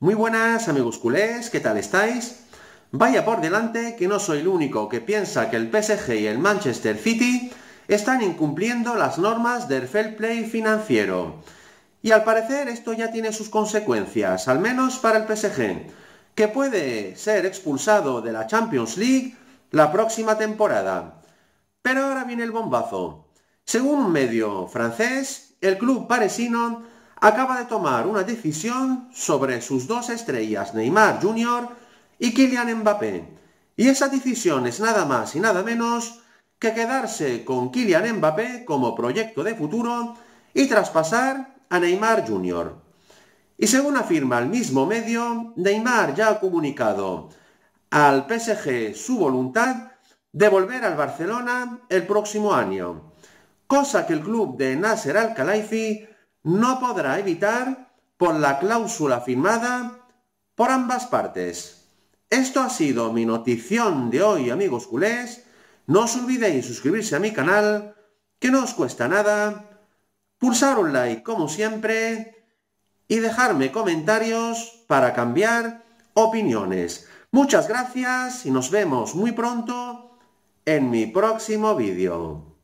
Muy buenas amigos culés, ¿qué tal estáis? Vaya por delante que no soy el único que piensa que el PSG y el Manchester City están incumpliendo las normas del fair play financiero. Y al parecer esto ya tiene sus consecuencias, al menos para el PSG, que puede ser expulsado de la Champions League la próxima temporada. Pero ahora viene el bombazo. Según un medio francés, el club parisino acaba de tomar una decisión sobre sus dos estrellas Neymar Jr. y Kylian Mbappé. Y esa decisión es nada más y nada menos que quedarse con Kylian Mbappé como proyecto de futuro y traspasar a Neymar Jr. Y según afirma el mismo medio, Neymar ya ha comunicado al PSG su voluntad de volver al Barcelona el próximo año, cosa que el club de Nasser Al-Khelaifi no podrá evitar por la cláusula firmada por ambas partes. Esto ha sido mi notición de hoy, amigos culés. No os olvidéis suscribirse a mi canal, que no os cuesta nada, pulsar un like como siempre y dejarme comentarios para cambiar opiniones. Muchas gracias y nos vemos muy pronto en mi próximo vídeo.